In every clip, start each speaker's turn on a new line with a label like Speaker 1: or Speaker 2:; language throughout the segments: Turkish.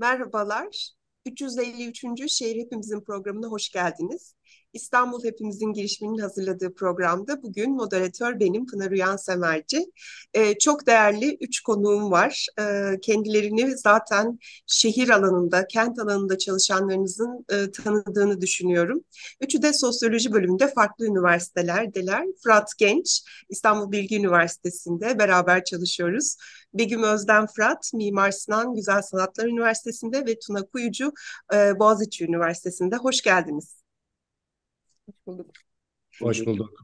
Speaker 1: Merhabalar. 353. Şehir Hepimizin programına hoş geldiniz. İstanbul Hepimizin girişiminin hazırladığı programda bugün moderatör benim Pınar Uyan Semerci. E, çok değerli üç konuğum var. E, kendilerini zaten şehir alanında, kent alanında çalışanlarınızın e, tanıdığını düşünüyorum. Üçü de sosyoloji bölümünde farklı üniversitelerdeler. Fırat Genç, İstanbul Bilgi Üniversitesi'nde beraber çalışıyoruz. Begüm Özden Fırat, Mimar Sinan Güzel Sanatlar Üniversitesi'nde ve Tuna Kuyucu e, Boğaziçi Üniversitesi'nde. Hoş geldiniz. Hoş bulduk. Hoş bulduk.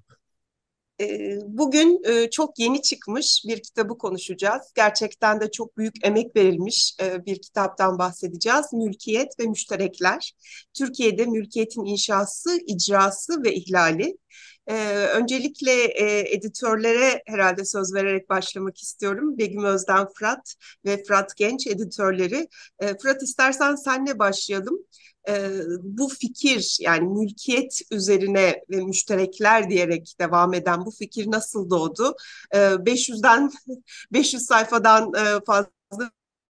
Speaker 1: Ee, bugün e, çok yeni çıkmış bir kitabı konuşacağız. Gerçekten de çok büyük emek verilmiş e, bir kitaptan bahsedeceğiz. Mülkiyet ve Müşterekler. Türkiye'de mülkiyetin inşası, icrası ve ihlali. Ee, öncelikle e, editörlere herhalde söz vererek başlamak istiyorum. Begüm Özden Fırat ve Fırat Genç editörleri. E, Fırat istersen senle başlayalım. E, bu fikir yani mülkiyet üzerine ve müşterekler diyerek devam eden bu fikir nasıl doğdu? E, 500'den 500 sayfadan e, fazla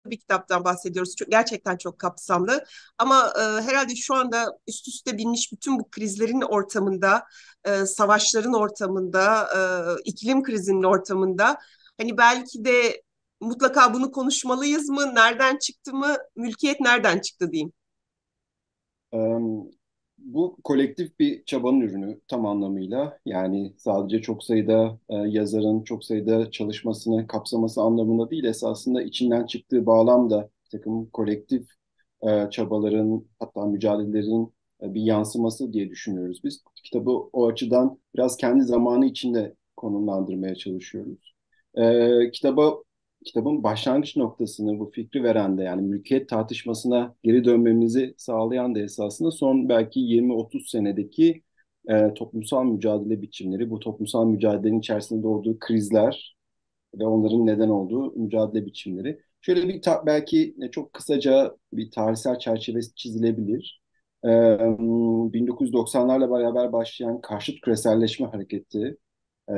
Speaker 1: bir kitaptan bahsediyoruz. Çok, gerçekten çok kapsamlı. Ama e, herhalde şu anda üst üste binmiş bütün bu krizlerin ortamında, e, savaşların ortamında, e, iklim krizinin ortamında hani belki de mutlaka bunu konuşmalıyız mı? Nereden çıktı mı? Mülkiyet nereden
Speaker 2: çıktı diyeyim bu kolektif bir çabanın ürünü tam anlamıyla. Yani sadece çok sayıda e, yazarın çok sayıda çalışmasını kapsaması anlamında değil esasında içinden çıktığı bağlamda takım kolektif e, çabaların hatta mücadelelerin e, bir yansıması diye düşünüyoruz biz. Kitabı o açıdan biraz kendi zamanı içinde konumlandırmaya çalışıyoruz. E, kitaba kitabın başlangıç noktasını bu fikri veren de yani mülkiyet tartışmasına geri dönmemizi sağlayan da esasında son belki 20-30 senedeki e, toplumsal mücadele biçimleri, bu toplumsal mücadelenin içerisinde doğduğu krizler ve onların neden olduğu mücadele biçimleri. Şöyle bir ta- belki e, çok kısaca bir tarihsel çerçevesi çizilebilir. Ee, 1990'larla beraber başlayan karşıt küreselleşme hareketi, ee,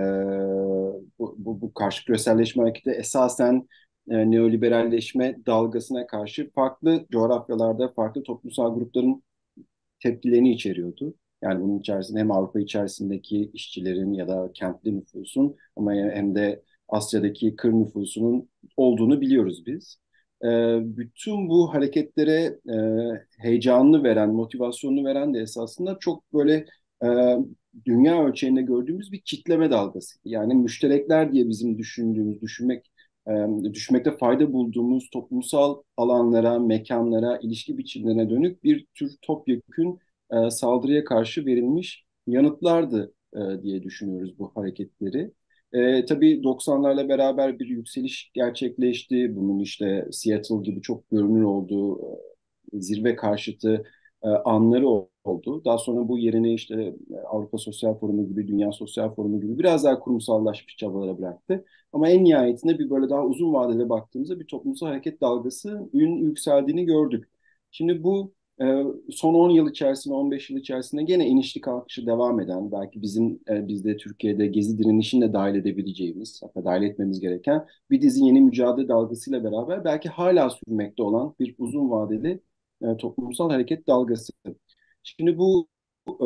Speaker 2: bu, bu, bu karşı küreselleşme hareketi esasen e, neoliberalleşme dalgasına karşı farklı coğrafyalarda farklı toplumsal grupların tepkilerini içeriyordu. Yani bunun içerisinde hem Avrupa içerisindeki işçilerin ya da kentli nüfusun ama hem de Asya'daki kır nüfusunun olduğunu biliyoruz biz. Ee, bütün bu hareketlere e, heyecanını veren, motivasyonunu veren de esasında çok böyle e, dünya ölçeğinde gördüğümüz bir kitleme dalgası. Yani müşterekler diye bizim düşündüğümüz, düşünmek e, düşmekte fayda bulduğumuz toplumsal alanlara, mekanlara, ilişki biçimlerine dönük bir tür topyekün e, saldırıya karşı verilmiş yanıtlardı e, diye düşünüyoruz bu hareketleri. E, tabii 90'larla beraber bir yükseliş gerçekleşti. Bunun işte Seattle gibi çok görünür olduğu e, zirve karşıtı e, anları oldu. Daha sonra bu yerine işte e, Avrupa Sosyal Forumu gibi, Dünya Sosyal Forumu gibi biraz daha kurumsallaşmış çabalara bıraktı. Ama en nihayetinde bir böyle daha uzun vadede baktığımızda bir toplumsal hareket dalgası ün yükseldiğini gördük. Şimdi bu e, son 10 yıl içerisinde, 15 yıl içerisinde gene inişli kalkışı devam eden, belki bizim e, bizde Türkiye'de gezi direnişini dahil edebileceğimiz, hatta dahil etmemiz gereken bir dizi yeni mücadele dalgasıyla beraber belki hala sürmekte olan bir uzun vadeli toplumsal hareket dalgası. Şimdi bu e,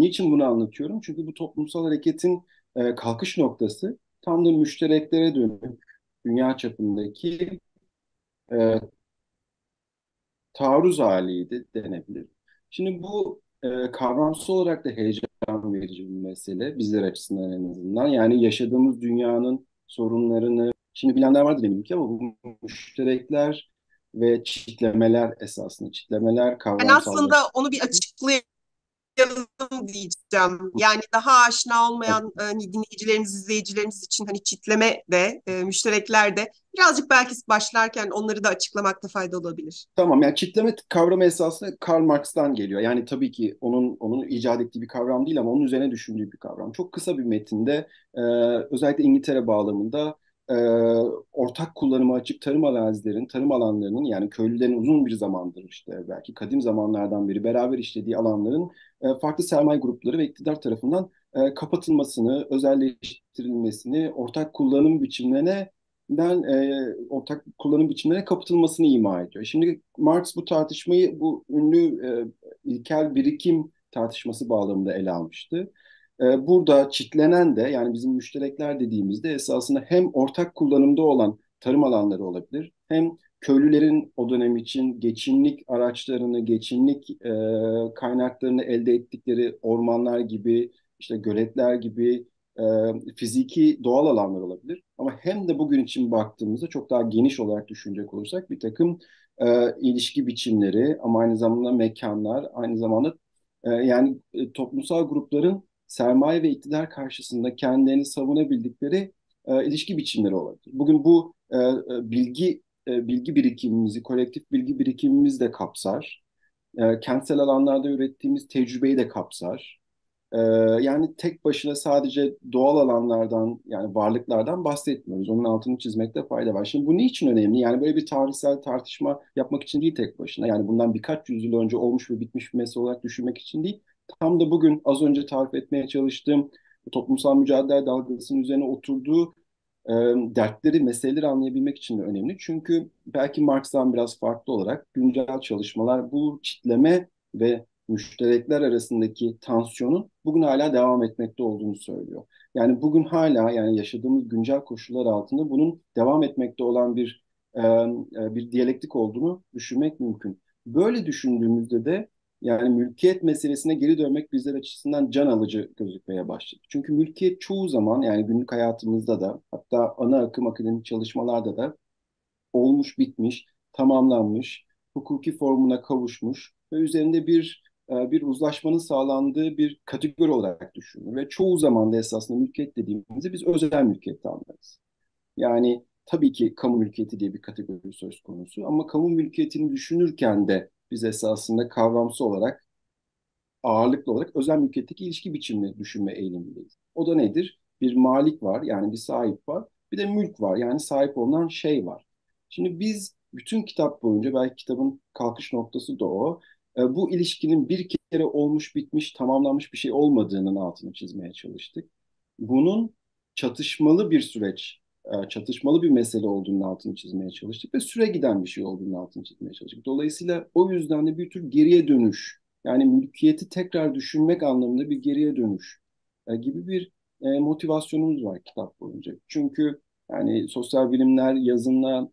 Speaker 2: niçin bunu anlatıyorum? Çünkü bu toplumsal hareketin e, kalkış noktası tam da müştereklere dönük dünya çapındaki e, taarruz haliydi denebilir. Şimdi bu e, kavramsal olarak da heyecan verici bir mesele bizler açısından en azından. Yani yaşadığımız dünyanın sorunlarını, şimdi bilenler vardır eminim ki ama bu müşterekler ve çitlemeler esasında çitlemeler kavramsal. Ben aslında
Speaker 1: onu bir açıklayalım diyeceğim. Yani daha aşina olmayan hani dinleyicilerimiz, izleyicilerimiz için hani çitleme de, e, müşterekler de birazcık belki başlarken onları da açıklamakta fayda olabilir.
Speaker 2: Tamam yani çitleme kavramı esasında Karl Marx'tan geliyor. Yani tabii ki onun onun icat ettiği bir kavram değil ama onun üzerine düşündüğü bir kavram. Çok kısa bir metinde e, özellikle İngiltere bağlamında e, ortak kullanıma açık tarım arazilerin, tarım alanlarının yani köylülerin uzun bir zamandır işte belki kadim zamanlardan beri beraber işlediği alanların e, farklı sermaye grupları ve iktidar tarafından e, kapatılmasını, özelleştirilmesini, ortak kullanım biçimlerine ben e, ortak kullanım biçimlerine kapatılmasını ima ediyor. Şimdi Marx bu tartışmayı bu ünlü e, ilkel birikim tartışması bağlamında ele almıştı. Ee, burada çitlenen de yani bizim müşterekler dediğimizde esasında hem ortak kullanımda olan tarım alanları olabilir hem köylülerin o dönem için geçimlik araçlarını, geçimlik e, kaynaklarını elde ettikleri ormanlar gibi, işte göletler gibi e, fiziki doğal alanlar olabilir. Ama hem de bugün için baktığımızda çok daha geniş olarak düşünecek olursak bir takım e, ilişki biçimleri ama aynı zamanda mekanlar, aynı zamanda e, yani e, toplumsal grupların sermaye ve iktidar karşısında kendilerini savunabildikleri e, ilişki biçimleri olabilir. Bugün bu e, e bilgi e, bilgi birikimimizi, kolektif bilgi birikimimiz de kapsar. E, kentsel alanlarda ürettiğimiz tecrübeyi de kapsar. E, yani tek başına sadece doğal alanlardan yani varlıklardan bahsetmiyoruz. Onun altını çizmekte fayda var. Şimdi bu niçin önemli? Yani böyle bir tarihsel tartışma yapmak için değil tek başına. Yani bundan birkaç yüzyıl önce olmuş ve bitmiş bir mesele olarak düşünmek için değil tam da bugün az önce tarif etmeye çalıştığım toplumsal mücadele dalgasının üzerine oturduğu e, dertleri, meseleleri anlayabilmek için de önemli. Çünkü belki Marx'tan biraz farklı olarak güncel çalışmalar bu çitleme ve müşterekler arasındaki tansiyonun bugün hala devam etmekte olduğunu söylüyor. Yani bugün hala yani yaşadığımız güncel koşullar altında bunun devam etmekte olan bir e, bir diyalektik olduğunu düşünmek mümkün. Böyle düşündüğümüzde de yani mülkiyet meselesine geri dönmek bizler açısından can alıcı gözükmeye başladı. Çünkü mülkiyet çoğu zaman yani günlük hayatımızda da hatta ana akım akademik çalışmalarda da olmuş bitmiş, tamamlanmış, hukuki formuna kavuşmuş ve üzerinde bir e, bir uzlaşmanın sağlandığı bir kategori olarak düşünülür. Ve çoğu zaman da esasında mülkiyet dediğimizde biz özel mülkiyette anlarız. Yani tabii ki kamu mülkiyeti diye bir kategori söz konusu ama kamu mülkiyetini düşünürken de biz esasında kavramsal olarak ağırlıklı olarak özel mülkiyetteki ilişki biçimini düşünme eğilimindeyiz. O da nedir? Bir malik var yani bir sahip var. Bir de mülk var yani sahip olunan şey var. Şimdi biz bütün kitap boyunca belki kitabın kalkış noktası da o. E, bu ilişkinin bir kere olmuş bitmiş tamamlanmış bir şey olmadığının altını çizmeye çalıştık. Bunun çatışmalı bir süreç e, çatışmalı bir mesele olduğunun altını çizmeye çalıştık ve süre giden bir şey olduğunun altını çizmeye çalıştık. Dolayısıyla o yüzden de bir tür geriye dönüş yani mülkiyeti tekrar düşünmek anlamında bir geriye dönüş e, gibi bir e, motivasyonumuz var kitap boyunca. Çünkü yani sosyal bilimler yazınla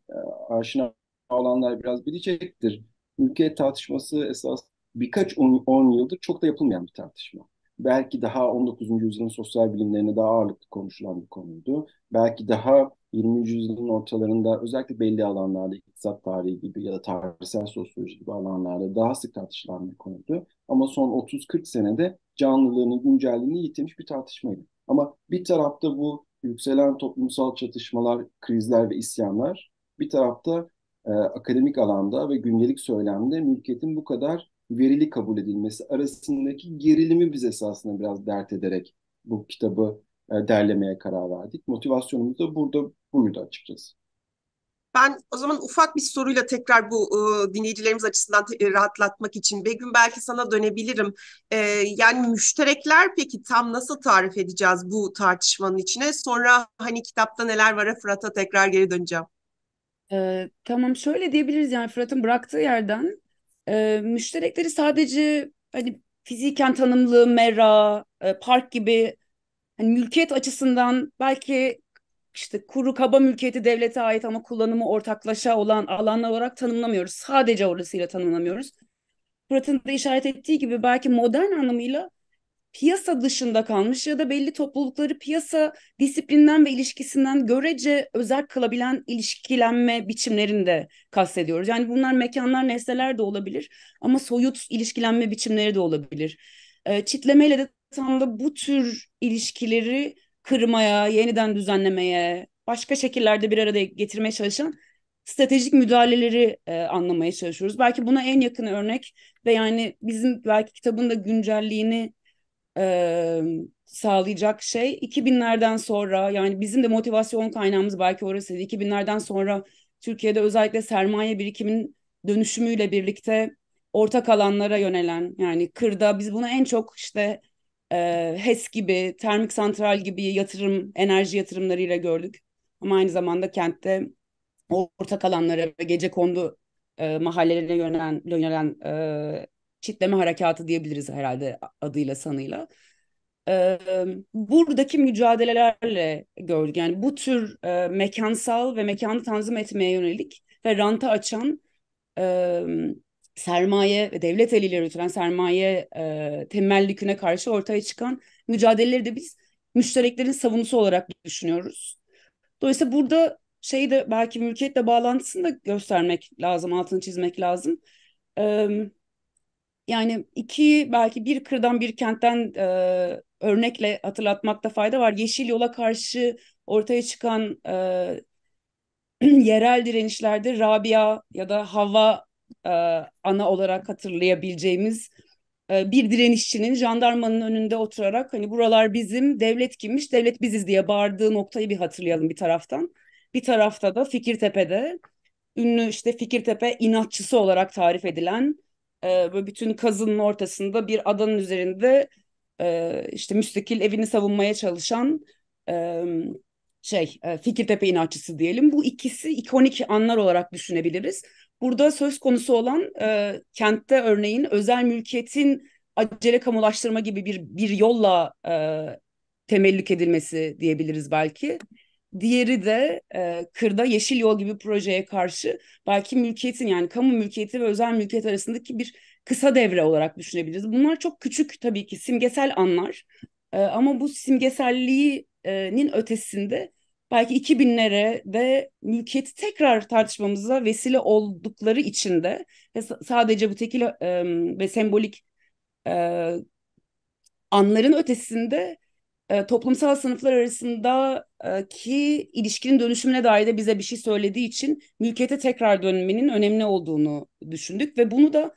Speaker 2: aşina olanlar biraz bilecektir. Mülkiyet tartışması esas birkaç on, on yıldır çok da yapılmayan bir tartışma belki daha 19. yüzyılın sosyal bilimlerine daha ağırlıklı konuşulan bir konuydu. Belki daha 20. yüzyılın ortalarında özellikle belli alanlarda iktisat tarihi gibi ya da tarihsel sosyoloji gibi alanlarda daha sık tartışılan bir konuydu. Ama son 30-40 senede canlılığını, güncelliğini yitirmiş bir tartışmaydı. Ama bir tarafta bu yükselen toplumsal çatışmalar, krizler ve isyanlar, bir tarafta e, akademik alanda ve gündelik söylemde mülkiyetin bu kadar verili kabul edilmesi arasındaki gerilimi biz esasında biraz dert ederek bu kitabı e, derlemeye karar verdik. Motivasyonumuz da burada buydu açıkçası.
Speaker 1: Ben o zaman ufak bir soruyla tekrar bu e, dinleyicilerimiz açısından te- e, rahatlatmak için Begüm belki sana dönebilirim. E, yani müşterekler peki tam nasıl tarif edeceğiz bu tartışmanın içine? Sonra hani kitapta neler var e, Fırat'a tekrar geri döneceğim. E, tamam şöyle diyebiliriz yani Fırat'ın
Speaker 3: bıraktığı yerden e, müşterekleri sadece hani fiziken tanımlı mera, e, park gibi hani mülkiyet açısından belki işte kuru kaba mülkiyeti devlete ait ama kullanımı ortaklaşa olan alan olarak tanımlamıyoruz. Sadece orasıyla tanımlamıyoruz. Fırat'ın da işaret ettiği gibi belki modern anlamıyla piyasa dışında kalmış ya da belli toplulukları piyasa disiplinden ve ilişkisinden görece özel kılabilen ilişkilenme biçimlerinde kastediyoruz. Yani bunlar mekanlar, nesneler de olabilir ama soyut ilişkilenme biçimleri de olabilir. E, çitlemeyle de tam da bu tür ilişkileri kırmaya, yeniden düzenlemeye, başka şekillerde bir arada getirmeye çalışan stratejik müdahaleleri e, anlamaya çalışıyoruz. Belki buna en yakın örnek ve yani bizim belki kitabın da güncelliğini e, sağlayacak şey 2000'lerden sonra yani bizim de motivasyon kaynağımız belki orasıydı. 2000'lerden sonra Türkiye'de özellikle sermaye birikimin dönüşümüyle birlikte ortak alanlara yönelen yani kırda biz bunu en çok işte e, HES gibi, termik santral gibi yatırım, enerji yatırımlarıyla gördük. Ama aynı zamanda kentte ortak alanlara ve gece kondu e, mahallelerine yönelen, yönelen e, çitleme harekatı diyebiliriz herhalde adıyla sanıyla. E, buradaki mücadelelerle gördük. Yani bu tür e, mekansal ve mekanı tanzim etmeye yönelik ve ranta açan e, sermaye ve devlet eliyle yürütülen sermaye e, temmelliküne karşı ortaya çıkan mücadeleleri de biz müştereklerin savunusu olarak düşünüyoruz. Dolayısıyla burada şeyi de belki mülkiyetle bağlantısını da göstermek lazım, altını çizmek lazım. E, yani iki belki bir kırdan bir kentten e, örnekle hatırlatmakta fayda var. Yeşil yola karşı ortaya çıkan e, yerel direnişlerde Rabia ya da Hava e, ana olarak hatırlayabileceğimiz e, bir direnişçinin jandarmanın önünde oturarak hani buralar bizim devlet kimmiş devlet biziz diye bağırdığı noktayı bir hatırlayalım bir taraftan. Bir tarafta da Fikirtepe'de ünlü işte Fikirtepe inatçısı olarak tarif edilen böyle bütün kazının ortasında bir adanın üzerinde e, işte müstakil evini savunmaya çalışan e, şey e, Fikirtepe inatçısı diyelim. Bu ikisi ikonik anlar olarak düşünebiliriz. Burada söz konusu olan e, kentte örneğin özel mülkiyetin acele kamulaştırma gibi bir bir yolla temellik edilmesi diyebiliriz belki. Diğeri de e, kırda Yeşil Yol gibi projeye karşı belki mülkiyetin yani kamu mülkiyeti ve özel mülkiyet arasındaki bir kısa devre olarak düşünebiliriz. Bunlar çok küçük tabii ki simgesel anlar e, ama bu simgeselliğinin ötesinde belki 2000'lere de mülkiyeti tekrar tartışmamıza vesile oldukları için de ve sadece bu tekil e, ve sembolik e, anların ötesinde e, toplumsal sınıflar arasında ee, ki ilişkinin dönüşümüne dair de bize bir şey söylediği için mülkiyete tekrar dönmenin önemli olduğunu düşündük ve bunu da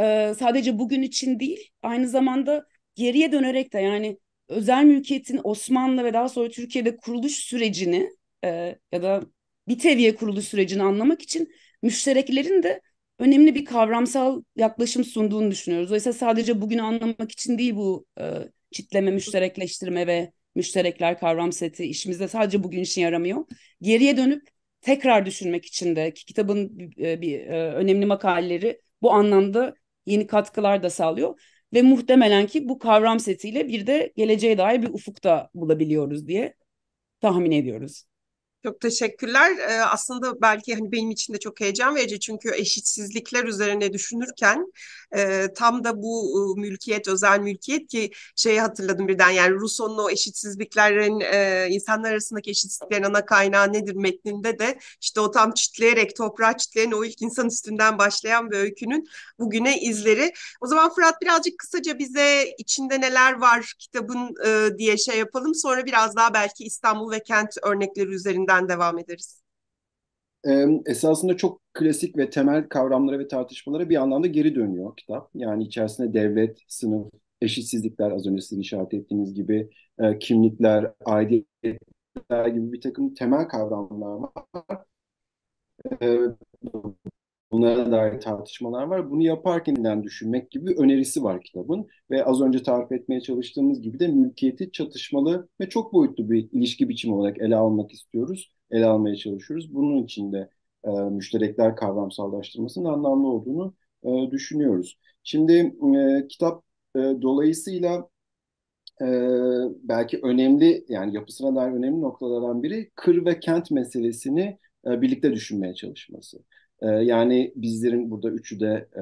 Speaker 3: e, sadece bugün için değil aynı zamanda geriye dönerek de yani özel mülkiyetin Osmanlı ve daha sonra Türkiye'de kuruluş sürecini e, ya da bir teviye kuruluş sürecini anlamak için müştereklerin de önemli bir kavramsal yaklaşım sunduğunu düşünüyoruz. Oysa sadece bugünü anlamak için değil bu e, çitleme, müşterekleştirme ve müşterekler kavram seti işimizde sadece bugün işin yaramıyor. Geriye dönüp tekrar düşünmek için de ki kitabın e, bir, bir e, önemli makaleleri bu anlamda yeni katkılar da sağlıyor ve muhtemelen ki bu kavram setiyle bir de geleceğe dair bir ufuk da bulabiliyoruz diye tahmin ediyoruz.
Speaker 1: Çok teşekkürler. Ee, aslında belki hani benim için de çok heyecan verici çünkü eşitsizlikler üzerine düşünürken e, tam da bu e, mülkiyet, özel mülkiyet ki şeyi hatırladım birden yani Rousseau'nun o eşitsizliklerin e, insanlar arasındaki eşitsizliklerin ana kaynağı nedir metninde de işte o tam çitleyerek, toprağa çitleyen o ilk insan üstünden başlayan bir öykünün bugüne izleri. O zaman Fırat birazcık kısaca bize içinde neler var kitabın e, diye şey yapalım sonra biraz daha belki İstanbul ve kent örnekleri üzerinden üzerinden devam ederiz.
Speaker 2: esasında çok klasik ve temel kavramlara ve tartışmalara bir anlamda geri dönüyor kitap. Yani içerisinde devlet, sınıf, eşitsizlikler az önce sizin işaret ettiğiniz gibi e, kimlikler, aidiyetler gibi bir takım temel kavramlar var. E, Bunlara dair tartışmalar var. Bunu yaparken düşünmek gibi önerisi var kitabın. Ve az önce tarif etmeye çalıştığımız gibi de mülkiyeti çatışmalı ve çok boyutlu bir ilişki biçimi olarak ele almak istiyoruz. Ele almaya çalışıyoruz. Bunun için de e, müşterekler kavramsallaştırmasının anlamlı olduğunu e, düşünüyoruz. Şimdi e, kitap e, dolayısıyla e, belki önemli yani yapısına dair önemli noktalardan biri kır ve kent meselesini e, birlikte düşünmeye çalışması. Ee, yani bizlerin burada üçü de e,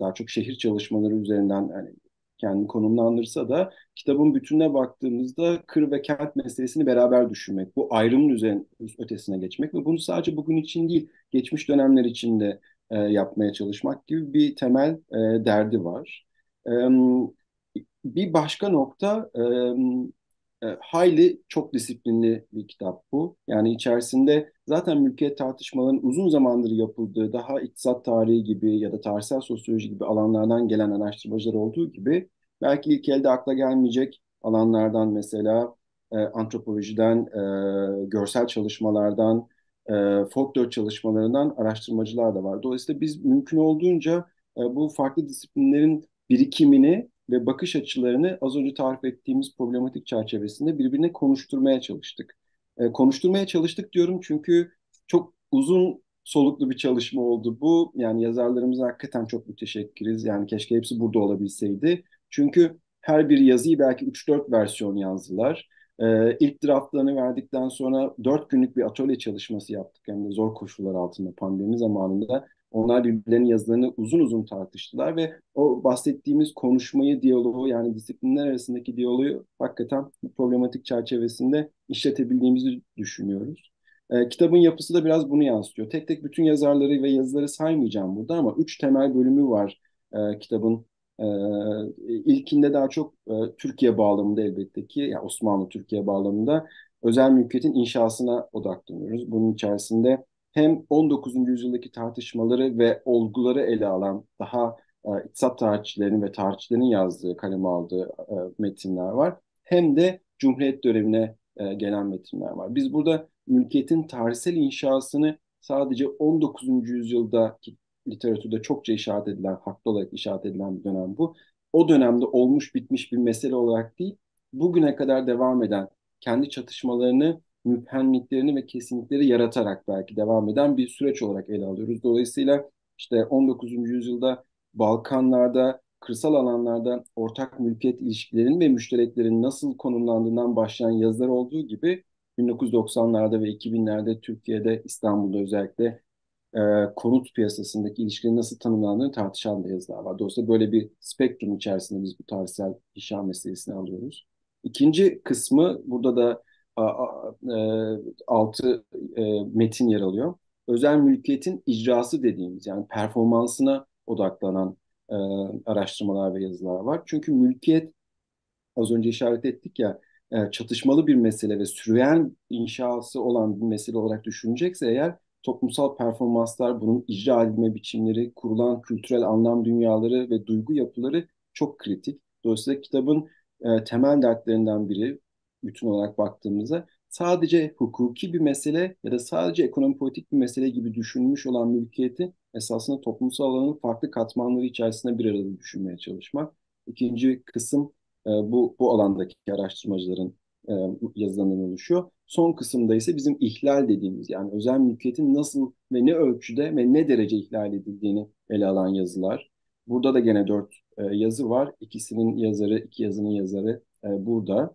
Speaker 2: daha çok şehir çalışmaları üzerinden yani kendini konumlandırsa da kitabın bütününe baktığımızda kır ve kent meselesini beraber düşünmek, bu ayrımın üzerine, ötesine geçmek ve bunu sadece bugün için değil, geçmiş dönemler için de e, yapmaya çalışmak gibi bir temel e, derdi var. E, bir başka nokta e, e, hayli çok disiplinli bir kitap bu. Yani içerisinde zaten mülkiyet tartışmaların uzun zamandır yapıldığı daha iktisat tarihi gibi ya da tarihsel sosyoloji gibi alanlardan gelen araştırmacılar olduğu gibi belki ilk elde akla gelmeyecek alanlardan mesela e, antropolojiden, e, görsel çalışmalardan, e, folklor çalışmalarından araştırmacılar da var. Dolayısıyla biz mümkün olduğunca e, bu farklı disiplinlerin birikimini ve bakış açılarını az önce tarif ettiğimiz problematik çerçevesinde birbirine konuşturmaya çalıştık. E, konuşturmaya çalıştık diyorum çünkü çok uzun soluklu bir çalışma oldu bu. Yani yazarlarımıza hakikaten çok müteşekkiriz. Yani keşke hepsi burada olabilseydi. Çünkü her bir yazıyı belki 3-4 versiyon yazdılar. Ee, ilk draftlarını verdikten sonra 4 günlük bir atölye çalışması yaptık. Hem yani de zor koşullar altında pandemi zamanında. Onlar birbirlerinin yazılarını uzun uzun tartıştılar ve o bahsettiğimiz konuşmayı, diyaloğu yani disiplinler arasındaki diyaloğu hakikaten bu problematik çerçevesinde işletebildiğimizi düşünüyoruz. E, kitabın yapısı da biraz bunu yansıtıyor. Tek tek bütün yazarları ve yazıları saymayacağım burada ama üç temel bölümü var e, kitabın. E, ilkinde daha çok e, Türkiye bağlamında elbette ki, yani Osmanlı Türkiye bağlamında özel mülkiyetin inşasına odaklanıyoruz. Bunun içerisinde hem 19. yüzyıldaki tartışmaları ve olguları ele alan daha e, iktisat tarihçilerinin ve tarihçilerin yazdığı, kaleme aldığı e, metinler var. Hem de Cumhuriyet dönemine e, gelen metinler var. Biz burada mülkiyetin tarihsel inşasını sadece 19. yüzyıldaki literatürde çokça işaret edilen, haklı olarak işaret edilen bir dönem bu. O dönemde olmuş bitmiş bir mesele olarak değil, bugüne kadar devam eden kendi çatışmalarını müphenliklerini ve kesinlikleri yaratarak belki devam eden bir süreç olarak ele alıyoruz. Dolayısıyla işte 19. yüzyılda Balkanlarda, kırsal alanlarda ortak mülkiyet ilişkilerinin ve müştereklerin nasıl konumlandığından başlayan yazılar olduğu gibi 1990'larda ve 2000'lerde Türkiye'de, İstanbul'da özellikle e, konut piyasasındaki ilişkilerin nasıl tanımlandığını tartışan da yazılar var. Dolayısıyla böyle bir spektrum içerisinde biz bu tarihsel inşa meselesini alıyoruz. İkinci kısmı burada da e, altı e, metin yer alıyor. Özel mülkiyetin icrası dediğimiz yani performansına odaklanan e, araştırmalar ve yazılar var. Çünkü mülkiyet az önce işaret ettik ya çatışmalı bir mesele ve süreyen inşası olan bir mesele olarak düşünecekse eğer toplumsal performanslar, bunun icra edilme biçimleri, kurulan kültürel anlam dünyaları ve duygu yapıları çok kritik. Dolayısıyla kitabın e, temel dertlerinden biri bütün olarak baktığımızda sadece hukuki bir mesele ya da sadece ekonomi politik bir mesele gibi düşünmüş olan mülkiyeti esasında toplumsal alanın farklı katmanları içerisinde bir arada düşünmeye çalışmak. İkinci kısım e, bu, bu alandaki araştırmacıların e, yazılarından oluşuyor. Son kısımda ise bizim ihlal dediğimiz yani özel mülkiyetin nasıl ve ne ölçüde ve ne derece ihlal edildiğini ele alan yazılar. Burada da gene dört e, yazı var. İkisinin yazarı, iki yazının yazarı e, burada.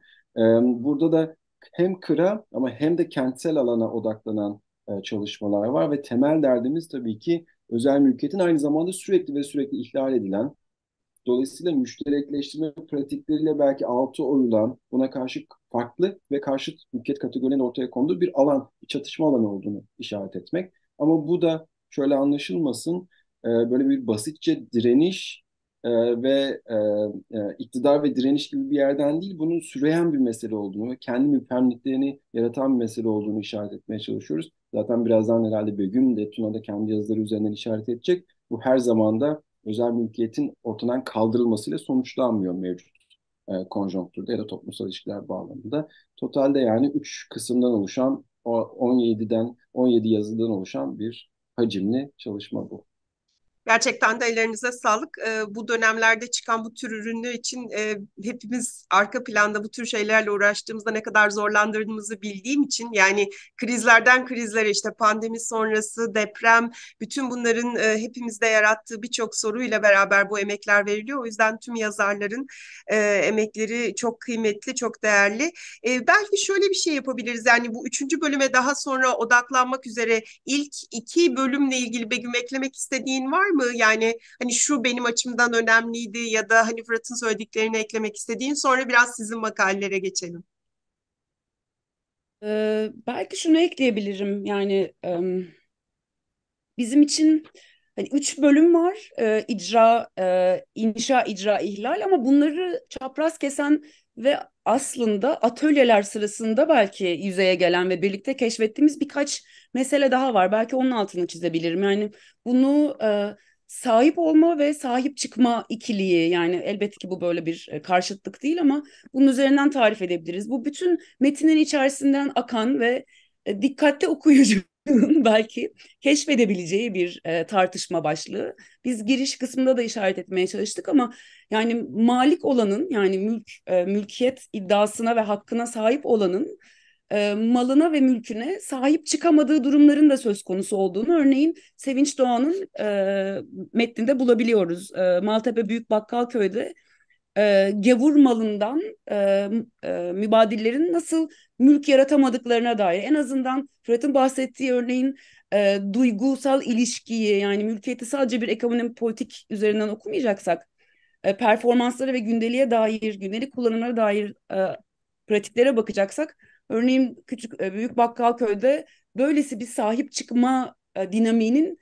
Speaker 2: Burada da hem kıra ama hem de kentsel alana odaklanan e, çalışmalar var ve temel derdimiz tabii ki özel mülkiyetin aynı zamanda sürekli ve sürekli ihlal edilen, dolayısıyla müşterekleştirme pratikleriyle belki altı oyulan, buna karşı farklı ve karşıt mülkiyet kategorilerinin ortaya konduğu bir alan, bir çatışma alanı olduğunu işaret etmek. Ama bu da şöyle anlaşılmasın, e, böyle bir basitçe direniş e, ve e, e, iktidar ve direniş gibi bir yerden değil, bunun süreyen bir mesele olduğunu ve kendi müpemliklerini yaratan bir mesele olduğunu işaret etmeye çalışıyoruz. Zaten birazdan herhalde Begüm de Tuna da kendi yazıları üzerinden işaret edecek. Bu her zaman da özel mülkiyetin ortadan kaldırılmasıyla sonuçlanmıyor mevcut e, konjonktürde ya da toplumsal ilişkiler bağlamında. Totalde yani üç kısımdan oluşan 17'den 17 yazıdan oluşan bir hacimli çalışma bu.
Speaker 1: Gerçekten de ellerinize sağlık. Ee, bu dönemlerde çıkan bu tür ürünler için e, hepimiz arka planda bu tür şeylerle uğraştığımızda ne kadar zorlandırdığımızı bildiğim için yani krizlerden krizlere işte pandemi sonrası, deprem, bütün bunların e, hepimizde yarattığı birçok soruyla beraber bu emekler veriliyor. O yüzden tüm yazarların e, emekleri çok kıymetli, çok değerli. belki şöyle bir şey yapabiliriz yani bu üçüncü bölüme daha sonra odaklanmak üzere ilk iki bölümle ilgili Begüm eklemek istediğin var mı? mı? Yani hani şu benim açımdan önemliydi ya da hani Fırat'ın söylediklerini eklemek istediğin sonra biraz sizin makalelere geçelim. Ee, belki şunu
Speaker 3: ekleyebilirim yani um, bizim için hani üç bölüm var e, icra, e, inşa, icra, ihlal ama bunları çapraz kesen ve aslında atölyeler sırasında belki yüzeye gelen ve birlikte keşfettiğimiz birkaç mesele daha var. Belki onun altını çizebilirim. Yani bunu e, sahip olma ve sahip çıkma ikiliği yani elbette ki bu böyle bir e, karşıtlık değil ama bunun üzerinden tarif edebiliriz. Bu bütün metinin içerisinden akan ve e, dikkatli okuyucu belki keşfedebileceği bir e, tartışma başlığı. Biz giriş kısmında da işaret etmeye çalıştık ama yani malik olanın yani mülk e, mülkiyet iddiasına ve hakkına sahip olanın e, malına ve mülküne sahip çıkamadığı durumların da söz konusu olduğunu örneğin Sevinç Doğan'ın e, metninde bulabiliyoruz. E, Maltepe Büyük Bakkal Köy'de e, gavur malından e, e, mübadillerin nasıl mülk yaratamadıklarına dair en azından Fırat'ın bahsettiği örneğin e, duygusal ilişkiyi yani mülkiyeti sadece bir ekonomik politik üzerinden okumayacaksak e, performanslara ve gündeliğe dair gündelik kullanımlara dair e, pratiklere bakacaksak örneğin küçük e, büyük bakkal köyde böylesi bir sahip çıkma e, dinamiğinin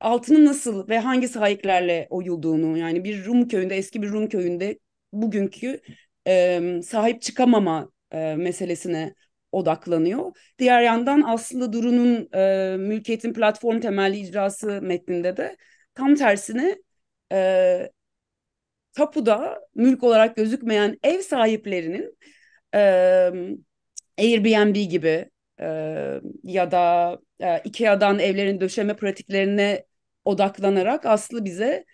Speaker 3: altını nasıl ve hangi sahiplerle oyulduğunu yani bir Rum köyünde eski bir Rum köyünde bugünkü e, sahip çıkamama e, meselesine odaklanıyor. Diğer yandan aslında Duru'nun e, mülkiyetin platform temelli icrası metninde de tam tersini e, tapuda mülk olarak gözükmeyen ev sahiplerinin e, Airbnb gibi e, ya da e, Ikea'dan evlerin döşeme pratiklerine odaklanarak Aslı bize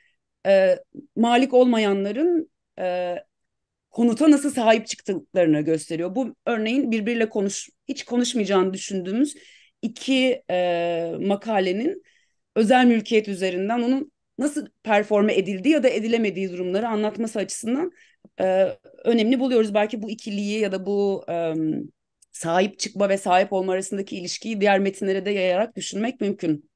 Speaker 3: e, malik olmayanların e, konuta nasıl sahip çıktıklarını gösteriyor. Bu örneğin birbiriyle konuş hiç konuşmayacağını düşündüğümüz iki e, makalenin özel mülkiyet üzerinden onun nasıl performe edildiği ya da edilemediği durumları anlatması açısından e, önemli buluyoruz. Belki bu ikiliği ya da bu e, sahip çıkma ve sahip olma arasındaki ilişkiyi diğer metinlere de yayarak düşünmek mümkün.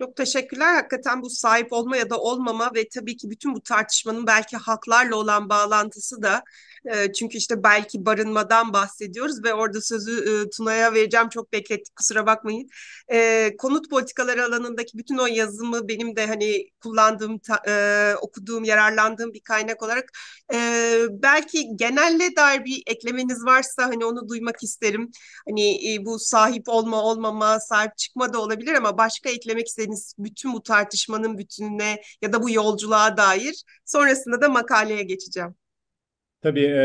Speaker 1: Çok teşekkürler. Hakikaten bu sahip olma ya da olmama ve tabii ki bütün bu tartışmanın belki haklarla olan bağlantısı da e, çünkü işte belki barınmadan bahsediyoruz ve orada sözü e, Tuna'ya vereceğim. Çok beklettik kusura bakmayın. E, konut politikaları alanındaki bütün o yazımı benim de hani kullandığım, okuduğum, yararlandığım bir kaynak olarak belki genelle dair bir eklemeniz varsa hani onu duymak isterim. Hani bu sahip olma olmama, sahip çıkma da olabilir ama başka eklemek istedim. Karadeniz bütün bu tartışmanın bütününe ya da bu yolculuğa dair sonrasında da makaleye geçeceğim.
Speaker 4: Tabii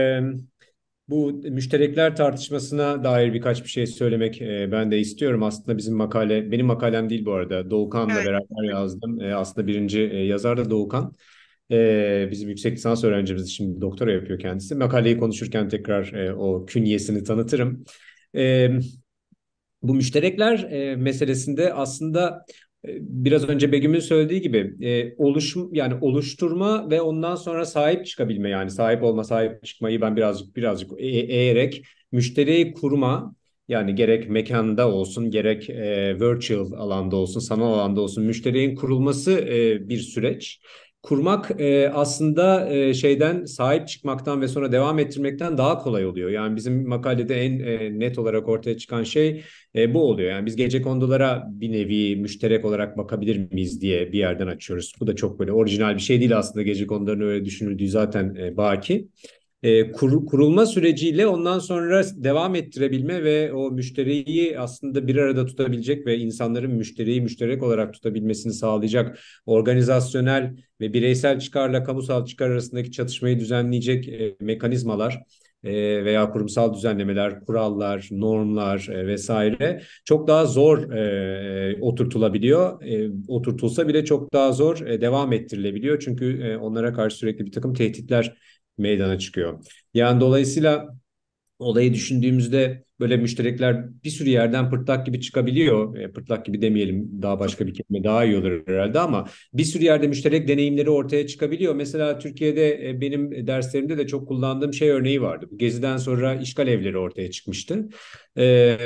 Speaker 4: bu müşterekler tartışmasına dair birkaç bir şey söylemek ben de istiyorum. Aslında bizim makale, benim makalem değil bu arada. Doğukan'la evet. beraber yazdım. aslında birinci yazar da Doğukan. bizim yüksek lisans öğrencimiz şimdi doktora yapıyor kendisi. Makaleyi konuşurken tekrar o künyesini tanıtırım. bu müşterekler meselesinde aslında ee, biraz önce Begüm'ün söylediği gibi e, oluşum yani oluşturma ve ondan sonra sahip çıkabilme yani sahip olma sahip çıkmayı ben birazcık birazcık e- eğerek müşteriyi kurma yani gerek mekanda olsun gerek e, virtual alanda olsun sanal alanda olsun müşterinin kurulması e, bir süreç kurmak e, aslında e, şeyden sahip çıkmaktan ve sonra devam ettirmekten daha kolay oluyor. Yani bizim makalede en e, net olarak ortaya çıkan şey e, bu oluyor. Yani biz gece kondolara bir nevi müşterek olarak bakabilir miyiz diye bir yerden açıyoruz. Bu da çok böyle orijinal bir şey değil aslında gece konuların öyle düşünüldüğü zaten e, baki e, kur, kurulma süreciyle ondan sonra devam ettirebilme ve o müşteriyi aslında bir arada tutabilecek ve insanların müşteriyi müşterek olarak tutabilmesini sağlayacak organizasyonel ve bireysel çıkarla kamusal çıkar arasındaki çatışmayı düzenleyecek e, mekanizmalar e, veya kurumsal düzenlemeler, kurallar, normlar e, vesaire çok daha zor e, oturtulabiliyor. E, oturtulsa bile çok daha zor e, devam ettirilebiliyor. Çünkü e, onlara karşı sürekli bir takım tehditler meydana çıkıyor. Yani dolayısıyla olayı düşündüğümüzde böyle müşterekler bir sürü yerden pırtlak gibi çıkabiliyor. E, pırtlak gibi demeyelim daha başka bir kelime daha iyi olur herhalde ama bir sürü yerde müşterek deneyimleri ortaya çıkabiliyor. Mesela Türkiye'de e, benim derslerimde de çok kullandığım şey örneği vardı. Geziden sonra işgal evleri ortaya çıkmıştı. E,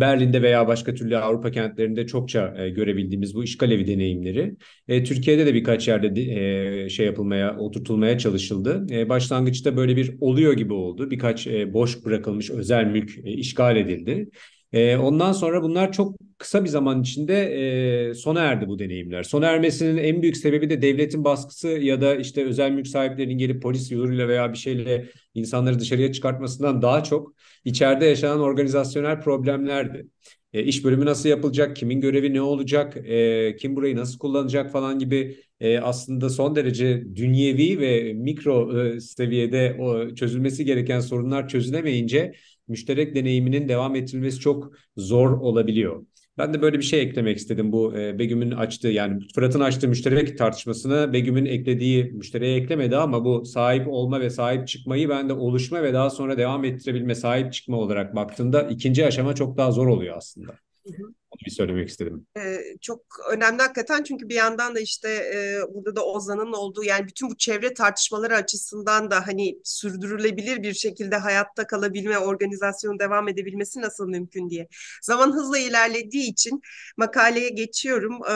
Speaker 4: Berlin'de veya başka türlü Avrupa kentlerinde çokça e, görebildiğimiz bu işgal evi deneyimleri. E, Türkiye'de de birkaç yerde e, şey yapılmaya, oturtulmaya çalışıldı. E, başlangıçta böyle bir oluyor gibi oldu. Birkaç e, boş bırakılmış özel mülk e, işgal edildi. E, ondan sonra bunlar çok kısa bir zaman içinde e, sona erdi bu deneyimler. Sona ermesinin en büyük sebebi de devletin baskısı ya da işte özel mülk sahiplerinin gelip polis yoluyla veya bir şeyle insanları dışarıya çıkartmasından daha çok içeride yaşanan organizasyonel problemlerdi. E, iş bölümü nasıl yapılacak, kimin görevi ne olacak, e, kim burayı nasıl kullanacak falan gibi e, aslında son derece dünyevi ve mikro e, seviyede o çözülmesi gereken sorunlar çözülemeyince müşterek deneyiminin devam ettirilmesi çok zor olabiliyor. Ben de böyle bir şey eklemek istedim bu e, Begüm'ün açtığı yani Fırat'ın açtığı müşterek tartışmasını Begüm'ün eklediği müşteriye eklemedi ama bu sahip olma ve sahip çıkmayı ben de oluşma ve daha sonra devam ettirebilme sahip çıkma olarak baktığında ikinci aşama çok daha zor oluyor aslında. Hı hı bir söylemek istedim.
Speaker 1: E, çok önemli hakikaten çünkü bir yandan da işte e, burada da Ozan'ın olduğu yani bütün bu çevre tartışmaları açısından da hani sürdürülebilir bir şekilde hayatta kalabilme, organizasyonun devam edebilmesi nasıl mümkün diye. Zaman hızla ilerlediği için makaleye geçiyorum. E,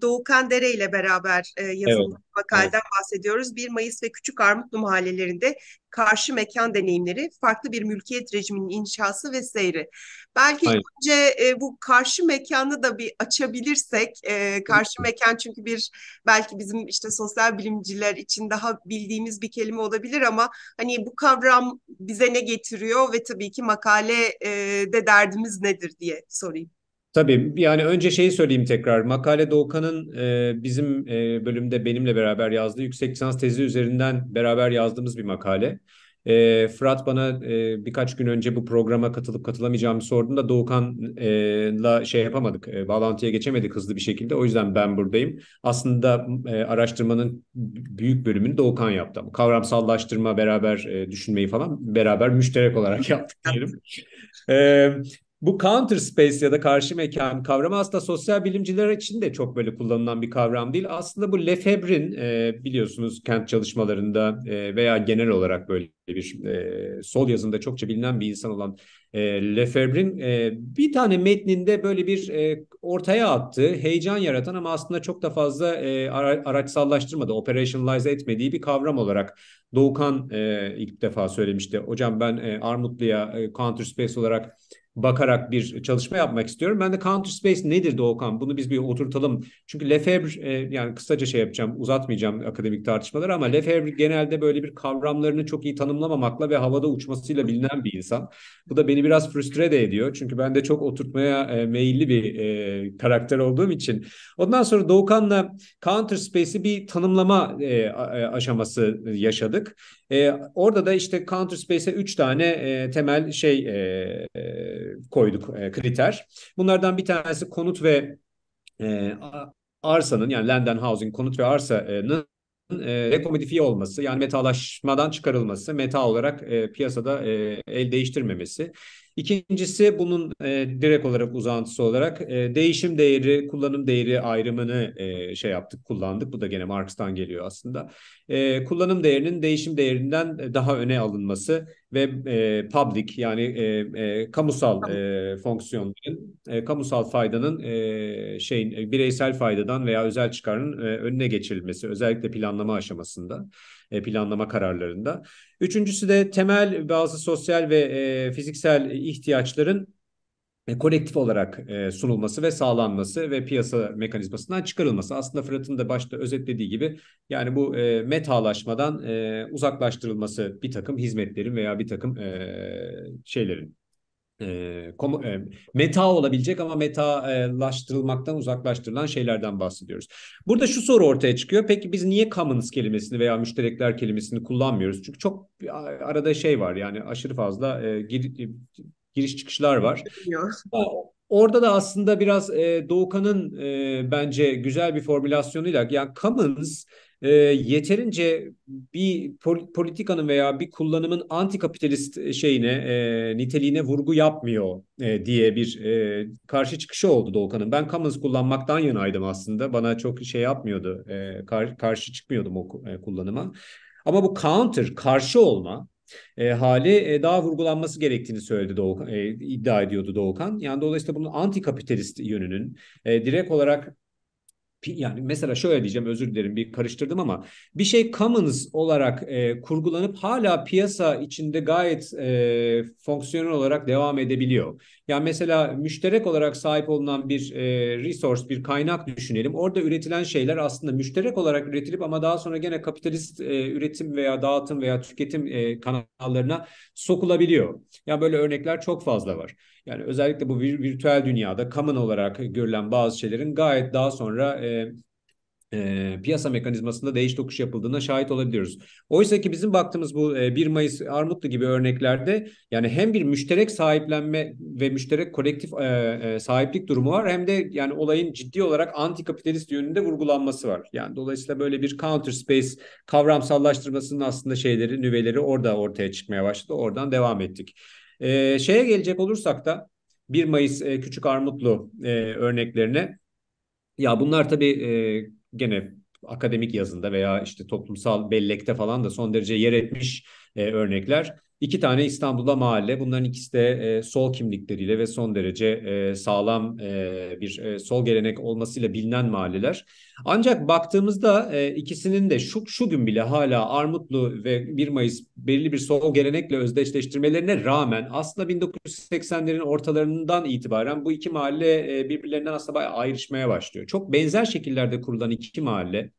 Speaker 1: Doğukan Dere ile beraber e, yazılmış. Evet makaleden evet. bahsediyoruz. 1 Mayıs ve Küçük Armutlu mahallelerinde karşı mekan deneyimleri, farklı bir mülkiyet rejiminin inşası ve seyri. Belki Hayır. önce e, bu karşı mekanı da bir açabilirsek, e, karşı mekan çünkü bir belki bizim işte sosyal bilimciler için daha bildiğimiz bir kelime olabilir ama hani bu kavram bize ne getiriyor ve tabii ki makalede e, derdimiz nedir diye sorayım.
Speaker 4: Tabii yani önce şeyi söyleyeyim tekrar. Makale Doğukan'ın e, bizim e, bölümde benimle beraber yazdığı yüksek lisans tezi üzerinden beraber yazdığımız bir makale. E, Fırat bana e, birkaç gün önce bu programa katılıp katılamayacağımı sorduğunda Doğukan'la e, şey yapamadık, e, bağlantıya geçemedik hızlı bir şekilde. O yüzden ben buradayım. Aslında e, araştırmanın büyük bölümünü Doğukan yaptı. kavramsallaştırma, beraber e, düşünmeyi falan beraber müşterek olarak yaptık diyelim. e, bu counter space ya da karşı mekan kavramı aslında sosyal bilimciler için de çok böyle kullanılan bir kavram değil. Aslında bu Lefebvre'in e, biliyorsunuz kent çalışmalarında e, veya genel olarak böyle bir e, sol yazında çokça bilinen bir insan olan e, Lefebvre'in e, bir tane metninde böyle bir e, ortaya attığı, heyecan yaratan ama aslında çok da fazla e, ara, araçsallaştırmadı, operationalize etmediği bir kavram olarak Doğukan e, ilk defa söylemişti. Hocam ben e, Armutlu'ya e, counter space olarak bakarak bir çalışma yapmak istiyorum. Ben de counter space nedir Doğukan? Bunu biz bir oturtalım. Çünkü Lefebvre e, yani kısaca şey yapacağım uzatmayacağım akademik tartışmaları ama Lefebvre genelde böyle bir kavramlarını çok iyi tanımlamamakla ve havada uçmasıyla bilinen bir insan. Bu da beni biraz frustre de ediyor. Çünkü ben de çok oturtmaya e, meyilli bir e, karakter olduğum için. Ondan sonra Doğukan'la counter space'i bir tanımlama e, aşaması yaşadık. E, orada da işte counter space'e üç tane e, temel şey e, koyduk e, kriter. Bunlardan bir tanesi konut ve e, arsanın yani London housing konut ve arsanın e, rekomodifiye olması yani metalaşmadan çıkarılması, meta olarak e, piyasada e, el değiştirmemesi. İkincisi bunun e, direkt olarak uzantısı olarak e, değişim değeri, kullanım değeri ayrımını e, şey yaptık, kullandık. Bu da gene Marx'tan geliyor aslında. E, kullanım değerinin değişim değerinden e, daha öne alınması ve e, public yani e, e, kamusal e, fonksiyonların, e, kamusal faydanın e, şeyin e, bireysel faydadan veya özel çıkarın e, önüne geçirilmesi özellikle planlama aşamasında, e, planlama kararlarında. Üçüncüsü de temel bazı sosyal ve e, fiziksel ihtiyaçların kolektif olarak e, sunulması ve sağlanması ve piyasa mekanizmasından çıkarılması. Aslında Fırat'ın da başta özetlediği gibi yani bu e, metalaşmadan e, uzaklaştırılması bir takım hizmetlerin veya bir takım e, şeylerin meta olabilecek ama metalaştırılmaktan uzaklaştırılan şeylerden bahsediyoruz. Burada şu soru ortaya çıkıyor. Peki biz niye commons kelimesini veya müşterekler kelimesini kullanmıyoruz? Çünkü çok arada şey var yani aşırı fazla giriş çıkışlar var. Orada da aslında biraz e, Doğukan'ın e, bence güzel bir formülasyonuyla yani Commons e, yeterince bir politikanın veya bir kullanımın antikapitalist e, şeyine e, niteliğine vurgu yapmıyor e, diye bir e, karşı çıkışı oldu Doğukan'ın. Ben Commons kullanmaktan yanaydım aslında. Bana çok şey yapmıyordu. E, kar- karşı çıkmıyordum o e, kullanıma. Ama bu counter karşı olma e, hali e, daha vurgulanması gerektiğini söyledi Doğukan, e, iddia ediyordu Doğukan. Yani dolayısıyla bunun anti kapitalist yönünün e, direkt olarak yani mesela şöyle diyeceğim özür dilerim bir karıştırdım ama bir şey commons olarak e, kurgulanıp hala piyasa içinde gayet e, fonksiyonel olarak devam edebiliyor. Yani mesela müşterek olarak sahip olunan bir e, resource, bir kaynak düşünelim. Orada üretilen şeyler aslında müşterek olarak üretilip ama daha sonra gene kapitalist e, üretim veya dağıtım veya tüketim e, kanallarına sokulabiliyor. Yani böyle örnekler çok fazla var. Yani özellikle bu virtüel dünyada common olarak görülen bazı şeylerin gayet daha sonra e, e, piyasa mekanizmasında değiş tokuş yapıldığına şahit olabiliyoruz. Oysa ki bizim baktığımız bu e, 1 Mayıs Armutlu gibi örneklerde yani hem bir müşterek sahiplenme ve müşterek kolektif e, e, sahiplik durumu var hem de yani olayın ciddi olarak anti kapitalist yönünde vurgulanması var. Yani dolayısıyla böyle bir counter space kavramsallaştırmasının aslında şeyleri, nüveleri orada ortaya çıkmaya başladı. Oradan devam ettik. E, şeye gelecek olursak da 1 Mayıs e, Küçük Armutlu e, örneklerine ya bunlar tabii e, gene akademik yazında veya işte toplumsal bellekte falan da son derece yer etmiş e, örnekler. İki tane İstanbul'da mahalle. Bunların ikisi de e, sol kimlikleriyle ve son derece e, sağlam e, bir e, sol gelenek olmasıyla bilinen mahalleler. Ancak baktığımızda e, ikisinin de şu, şu gün bile hala Armutlu ve 1 Mayıs belli bir sol gelenekle özdeşleştirmelerine rağmen aslında 1980'lerin ortalarından itibaren bu iki mahalle e, birbirlerinden aslında bayağı ayrışmaya başlıyor. Çok benzer şekillerde kurulan iki mahalle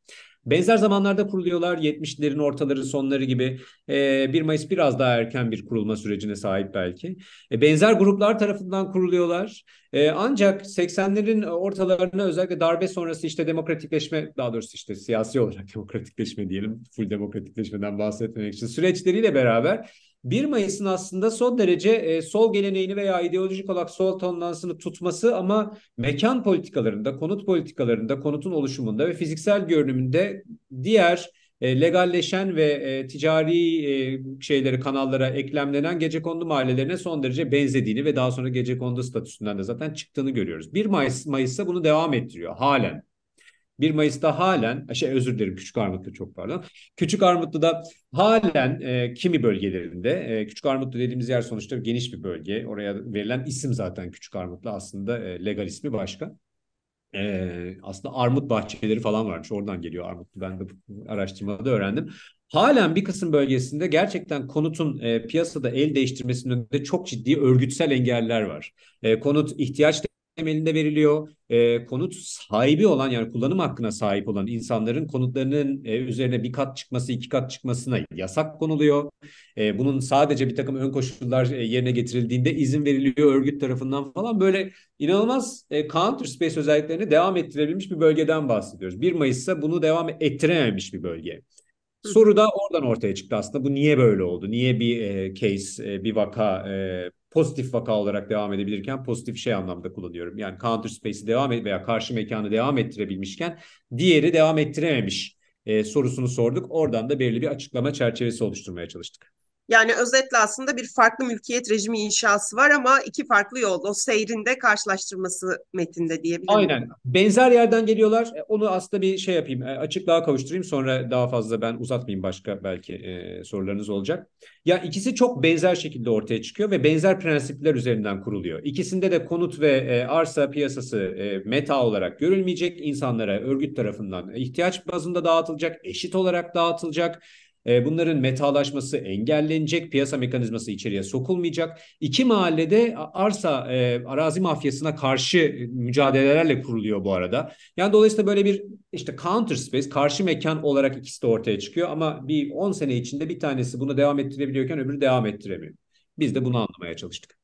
Speaker 4: Benzer zamanlarda kuruluyorlar 70'lerin ortaları sonları gibi. E, ee, 1 Mayıs biraz daha erken bir kurulma sürecine sahip belki. E, benzer gruplar tarafından kuruluyorlar. E, ancak 80'lerin ortalarına özellikle darbe sonrası işte demokratikleşme daha doğrusu işte siyasi olarak demokratikleşme diyelim. Full demokratikleşmeden bahsetmemek için süreçleriyle beraber 1 Mayıs'ın aslında son derece e, sol geleneğini veya ideolojik olarak sol tonlansını tutması ama mekan politikalarında, konut politikalarında, konutun oluşumunda ve fiziksel görünümünde diğer e, legalleşen ve e, ticari e, şeyleri kanallara eklemlenen gecekondu mahallelerine son derece benzediğini ve daha sonra gecekondu statüsünden de zaten çıktığını görüyoruz. 1 Mayıs Mayıs'ta bunu devam ettiriyor halen. 1 Mayıs'ta halen, e, şey özür dilerim Küçük Armutlu çok pardon. Küçük Armutlu'da halen e, kimi bölgelerinde, e, Küçük Armutlu dediğimiz yer sonuçta geniş bir bölge. Oraya verilen isim zaten Küçük Armutlu aslında e, legal ismi başka. E, aslında armut bahçeleri falan varmış. Oradan geliyor armutlu. Ben de araştırmada öğrendim. Halen bir kısım bölgesinde gerçekten konutun e, piyasada el değiştirmesinin önünde çok ciddi örgütsel engeller var. E, konut ihtiyaç temelinde veriliyor. E, konut sahibi olan yani kullanım hakkına sahip olan insanların konutlarının e, üzerine bir kat çıkması, iki kat çıkmasına yasak konuluyor. E, bunun sadece bir takım ön koşullar e, yerine getirildiğinde izin veriliyor örgüt tarafından falan. Böyle inanılmaz e, counter space özelliklerini devam ettirebilmiş bir bölgeden bahsediyoruz. 1 Mayıs'ta bunu devam ettirememiş bir bölge. Soru da oradan ortaya çıktı aslında. Bu niye böyle oldu? Niye bir e, case, e, bir vaka e, pozitif vaka olarak devam edebilirken pozitif şey anlamda kullanıyorum. Yani counter space'i devam et veya karşı mekanı devam ettirebilmişken diğeri devam ettirememiş e, sorusunu sorduk. Oradan da belirli bir açıklama çerçevesi oluşturmaya çalıştık. Yani
Speaker 1: özetle aslında bir farklı mülkiyet rejimi inşası var ama iki farklı yol. O seyrinde karşılaştırması metinde diyebilirim. Aynen.
Speaker 4: Benzer yerden geliyorlar. E, onu aslında bir şey yapayım, e, açıklığa kavuşturayım. Sonra daha fazla ben uzatmayayım başka belki e, sorularınız olacak. Ya ikisi çok benzer şekilde ortaya çıkıyor ve benzer prensipler üzerinden kuruluyor. İkisinde de konut ve e, arsa piyasası e, meta olarak görülmeyecek. insanlara örgüt tarafından ihtiyaç bazında dağıtılacak, eşit olarak dağıtılacak e, bunların metalaşması engellenecek. Piyasa mekanizması içeriye sokulmayacak. İki mahallede arsa e, arazi mafyasına karşı mücadelelerle kuruluyor bu arada. Yani dolayısıyla böyle bir işte counter space karşı mekan olarak ikisi de ortaya çıkıyor ama bir 10 sene içinde bir tanesi bunu devam ettirebiliyorken öbürü devam ettiremiyor. Biz de bunu anlamaya çalıştık.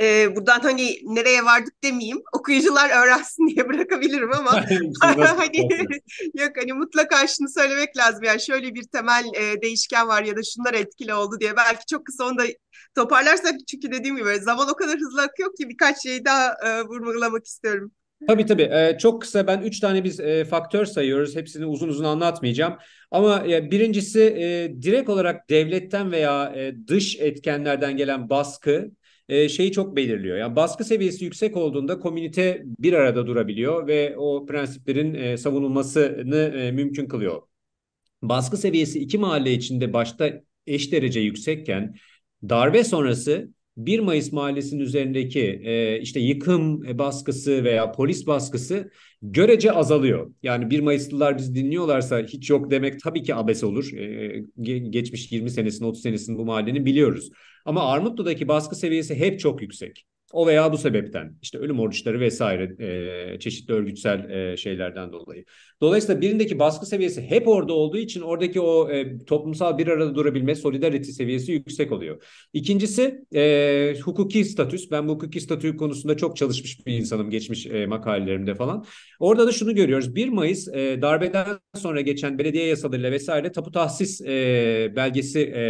Speaker 1: E, buradan hani nereye vardık demeyeyim. Okuyucular öğrensin diye bırakabilirim ama şey hani yok hani mutlaka şunu söylemek lazım. Yani şöyle bir temel e, değişken var ya da şunlar etkili oldu diye. Belki çok kısa onu da toparlarsak çünkü dediğim gibi zaman o kadar hızlı akıyor ki birkaç şeyi daha e, vurgulamak istiyorum.
Speaker 4: Tabii tabii. Ee, çok kısa ben üç tane biz e, faktör sayıyoruz. Hepsini uzun uzun anlatmayacağım. Ama e, birincisi e, direkt olarak devletten veya e, dış etkenlerden gelen baskı. E, şeyi çok belirliyor. Yani baskı seviyesi yüksek olduğunda komünite bir arada durabiliyor ve o prensiplerin e, savunulmasını e, mümkün kılıyor. Baskı seviyesi iki mahalle içinde başta eş derece yüksekken darbe sonrası 1 Mayıs Mahallesi'nin üzerindeki e, işte yıkım e, baskısı veya polis baskısı görece azalıyor. Yani 1 Mayıslılar bizi dinliyorlarsa hiç yok demek tabii ki abes olur. E, geçmiş 20 senesini 30 senesini bu mahallenin biliyoruz. Ama Armutlu'daki baskı seviyesi hep çok yüksek. O veya bu sebepten işte ölüm oruçları vesaire e, çeşitli örgütsel e, şeylerden dolayı. Dolayısıyla birindeki baskı seviyesi hep orada olduğu için oradaki o e, toplumsal bir arada durabilme solidarite seviyesi yüksek oluyor. İkincisi e, hukuki statüs. Ben bu hukuki statü konusunda çok çalışmış bir insanım geçmiş e, makalelerimde falan. Orada da şunu görüyoruz. 1 Mayıs e, darbeden sonra geçen belediye yasalarıyla vesaire tapu tahsis e, belgesi e,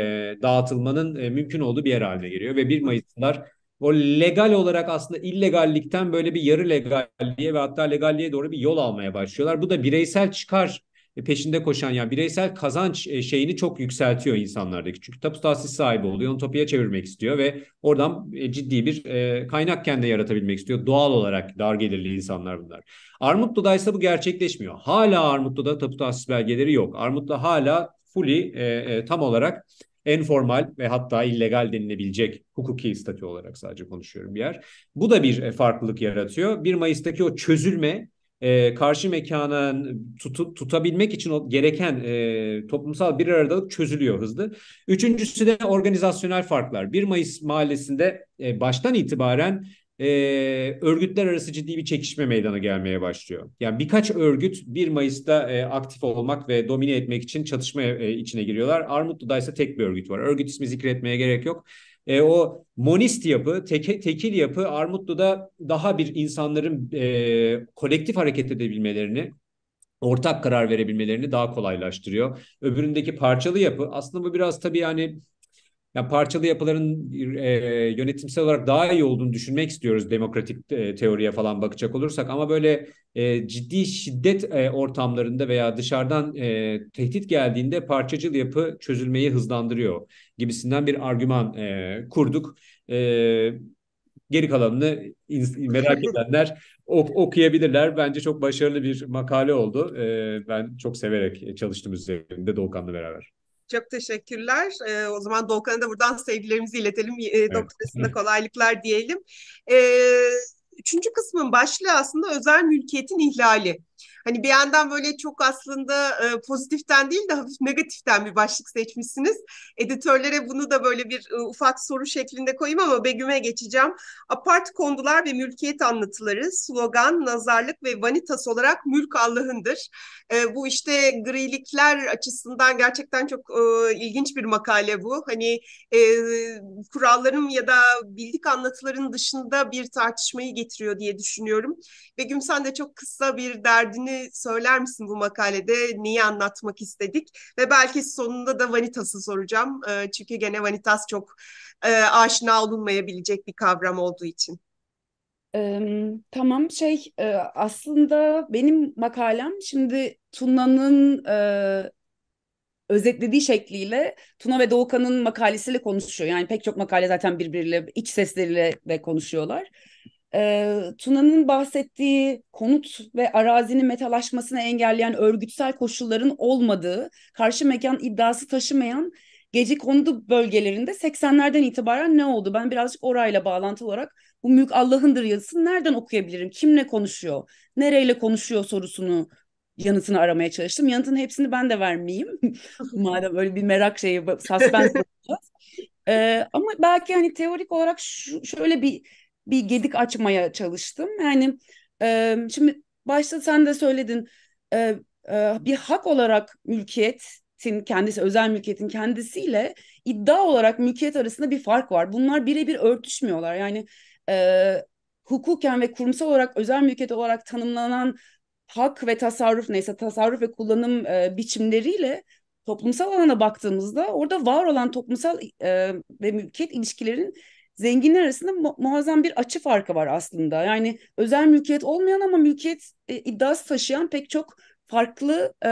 Speaker 4: dağıtılmanın e, mümkün olduğu bir yer haline geliyor ve 1 Mayıs'lar o legal olarak aslında illegallikten böyle bir yarı legalliğe ve hatta legalliğe doğru bir yol almaya başlıyorlar. Bu da bireysel çıkar e, peşinde koşan yani bireysel kazanç e, şeyini çok yükseltiyor insanlardaki. Çünkü tapu tahsis sahibi oluyor, onu tapuya çevirmek istiyor ve oradan e, ciddi bir kaynak kendine yaratabilmek istiyor. Doğal olarak dar gelirli insanlar bunlar. Armutlu'da ise bu gerçekleşmiyor. Hala Armutlu'da tapu tahsis belgeleri yok. Armutlu hala fully tam olarak en formal ve hatta illegal denilebilecek hukuki statü olarak sadece konuşuyorum bir yer. Bu da bir e, farklılık yaratıyor. 1 Mayıs'taki o çözülme e, karşı mekana tutup, tutabilmek için gereken e, toplumsal bir aradalık çözülüyor hızlı. Üçüncüsü de organizasyonel farklar. 1 Mayıs mahallesinde e, baştan itibaren e, örgütler arası ciddi bir çekişme meydana gelmeye başlıyor. Yani birkaç örgüt 1 Mayıs'ta e, aktif olmak ve domine etmek için çatışma e, içine giriyorlar. Armutlu'da ise tek bir örgüt var. Örgüt ismi zikretmeye gerek yok. E, o monist yapı, teke, tekil yapı Armutlu'da daha bir insanların e, kolektif hareket edebilmelerini, ortak karar verebilmelerini daha kolaylaştırıyor. Öbüründeki parçalı yapı aslında bu biraz tabii yani yani parçalı yapıların e, yönetimsel olarak daha iyi olduğunu düşünmek istiyoruz demokratik e, teoriye falan bakacak olursak ama böyle e, ciddi şiddet e, ortamlarında veya dışarıdan e, tehdit geldiğinde parçacıl yapı çözülmeyi hızlandırıyor gibisinden bir argüman e, kurduk. E, geri kalanını merak edenler ok okuyabilirler. Bence çok başarılı bir makale oldu. E, ben çok severek çalıştım üzerinde Doğukan'la beraber.
Speaker 1: Çok teşekkürler. E, o zaman Doğukan'a da buradan sevgilerimizi iletelim. E, evet. Doktorasında kolaylıklar diyelim. E, üçüncü kısmın başlığı aslında özel mülkiyetin ihlali. Hani bir yandan böyle çok aslında e, pozitiften değil de hafif negatiften bir başlık seçmişsiniz. Editörlere bunu da böyle bir e, ufak soru şeklinde koyayım ama Begüm'e geçeceğim. Apart kondular ve mülkiyet anlatıları, slogan, nazarlık ve vanitas olarak mülk Allah'ındır. E, bu işte grilikler açısından gerçekten çok e, ilginç bir makale bu. Hani e, kuralların ya da bildik anlatıların dışında bir tartışmayı getiriyor diye düşünüyorum. Begüm sen de çok kısa bir derdi derdini söyler misin bu makalede? Niye anlatmak istedik? Ve belki sonunda da Vanitas'ı soracağım. E, çünkü gene Vanitas çok e, aşina olunmayabilecek bir kavram olduğu için. Ee,
Speaker 3: tamam şey e, aslında benim makalem şimdi Tuna'nın e, özetlediği şekliyle Tuna ve Doğukan'ın makalesiyle konuşuyor. Yani pek çok makale zaten birbiriyle iç sesleriyle de konuşuyorlar e, Tuna'nın bahsettiği konut ve arazinin metalaşmasını engelleyen örgütsel koşulların olmadığı, karşı mekan iddiası taşımayan gece kondu bölgelerinde 80'lerden itibaren ne oldu? Ben birazcık orayla bağlantılı olarak bu mülk Allah'ındır yazısını nereden okuyabilirim? Kimle konuşuyor? Nereyle konuşuyor sorusunu yanıtını aramaya çalıştım. Yanıtın hepsini ben de vermeyeyim. Madem öyle bir merak şeyi, suspens ee, ama belki hani teorik olarak şu, şöyle bir bir gedik açmaya çalıştım. Yani e, şimdi başta sen de söyledin e, e, bir hak olarak mülkiyetin kendisi özel mülkiyetin kendisiyle iddia olarak mülkiyet arasında bir fark var. Bunlar birebir örtüşmüyorlar. Yani e, hukuken ve kurumsal olarak özel mülkiyet olarak tanımlanan hak ve tasarruf neyse tasarruf ve kullanım e, biçimleriyle toplumsal alana baktığımızda orada var olan toplumsal e, ve mülkiyet ilişkilerin zenginler arasında mu- muazzam bir açı farkı var aslında. Yani özel mülkiyet olmayan ama mülkiyet e, iddiası taşıyan pek çok farklı e,